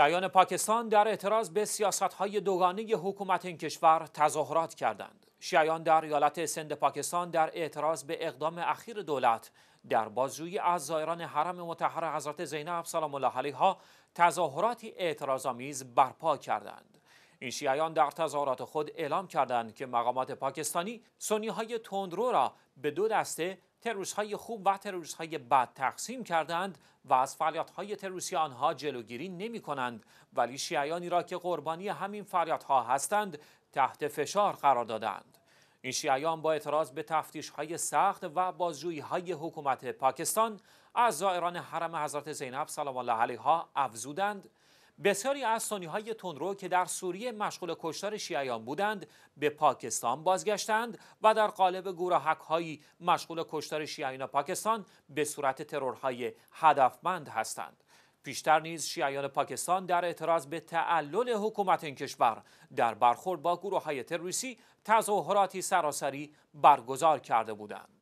شیعیان پاکستان در اعتراض به سیاست های دوگانه حکومت این کشور تظاهرات کردند. شیعیان در ایالت سند پاکستان در اعتراض به اقدام اخیر دولت در بازجویی از زائران حرم متحر حضرت زینب سلام الله علیها تظاهراتی اعتراضآمیز برپا کردند. این شیعیان در تظاهرات خود اعلام کردند که مقامات پاکستانی سنی های تندرو را به دو دسته تروریست‌های خوب و تروریست‌های بد تقسیم کردند و از فعالیت‌های تروریستی آنها جلوگیری نمی‌کنند ولی شیعیانی را که قربانی همین فعالیت‌ها هستند تحت فشار قرار دادند این شیعیان با اعتراض به تفتیش‌های سخت و های حکومت پاکستان از زائران حرم حضرت زینب سلام الله علیها افزودند بسیاری از سنی های تندرو که در سوریه مشغول کشتار شیعیان بودند به پاکستان بازگشتند و در قالب گوراهک هایی مشغول کشتار شیعیان پاکستان به صورت ترورهای هدفمند هستند پیشتر نیز شیعیان پاکستان در اعتراض به تعلل حکومت این کشور در برخورد با گروه های تروریستی تظاهراتی سراسری برگزار کرده بودند